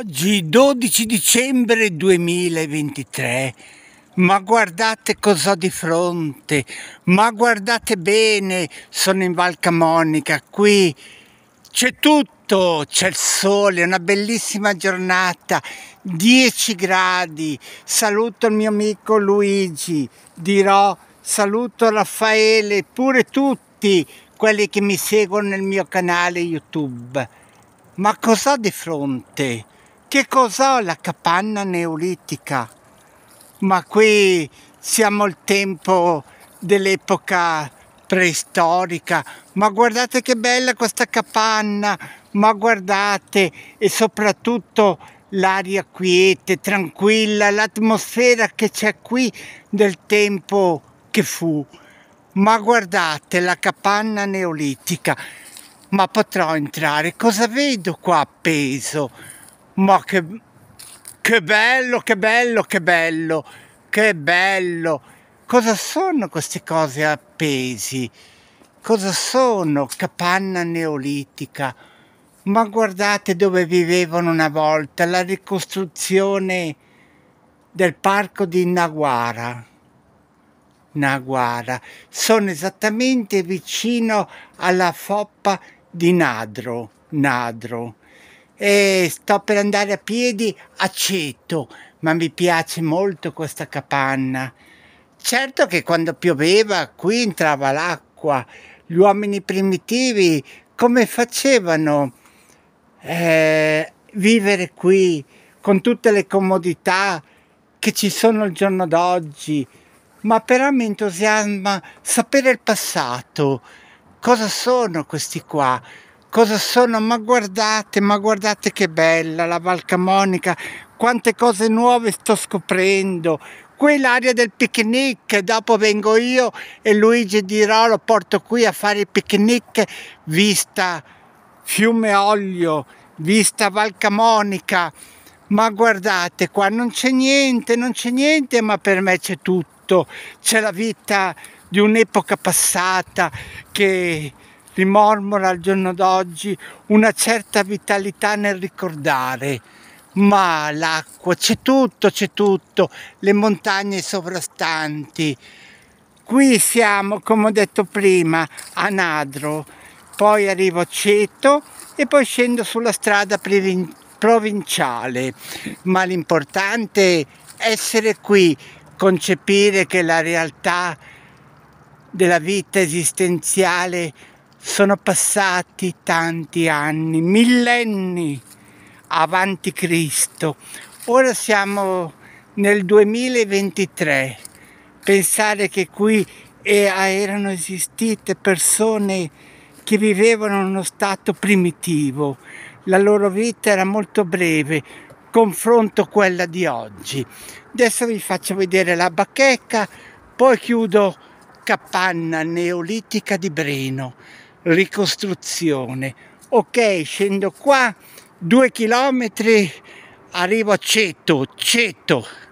Oggi 12 dicembre 2023, ma guardate cosa ho di fronte, ma guardate bene, sono in Val Camonica, qui c'è tutto, c'è il sole, una bellissima giornata, 10 gradi, saluto il mio amico Luigi, dirò saluto Raffaele, pure tutti quelli che mi seguono nel mio canale YouTube. Ma cosa ho di fronte? Che cos'ho la capanna neolitica? Ma qui siamo al tempo dell'epoca preistorica, ma guardate che bella questa capanna, ma guardate e soprattutto l'aria quiete, tranquilla, l'atmosfera che c'è qui del tempo che fu. Ma guardate la capanna neolitica, ma potrò entrare, cosa vedo qua appeso? Ma che, che bello, che bello, che bello, che bello. Cosa sono queste cose appesi? Cosa sono? Capanna neolitica. Ma guardate dove vivevano una volta, la ricostruzione del parco di Naguara. Naguara. Sono esattamente vicino alla foppa di Nadro. Nadro e sto per andare a piedi a Ceto, ma mi piace molto questa capanna. Certo che quando pioveva qui entrava l'acqua, gli uomini primitivi come facevano eh, vivere qui con tutte le comodità che ci sono il giorno d'oggi, ma però mi entusiasma sapere il passato. Cosa sono questi qua? cosa sono, ma guardate, ma guardate che bella la Valcamonica, quante cose nuove sto scoprendo. Qui l'area del picnic, dopo vengo io e Luigi Di Rolo porto qui a fare il picnic, vista Fiume Olio, vista Valcamonica. Ma guardate qua, non c'è niente, non c'è niente, ma per me c'è tutto. C'è la vita di un'epoca passata che rimormora al giorno d'oggi una certa vitalità nel ricordare ma l'acqua c'è tutto, c'è tutto, le montagne sovrastanti. Qui siamo, come ho detto prima, a Nadro, poi arrivo a Ceto e poi scendo sulla strada provinciale, ma l'importante è essere qui, concepire che la realtà della vita esistenziale sono passati tanti anni, millenni avanti Cristo. Ora siamo nel 2023. Pensare che qui erano esistite persone che vivevano in uno stato primitivo, la loro vita era molto breve, confronto quella di oggi. Adesso vi faccio vedere la bacheca, poi chiudo capanna neolitica di Breno ricostruzione. Ok, scendo qua, due chilometri, arrivo a Ceto, Ceto.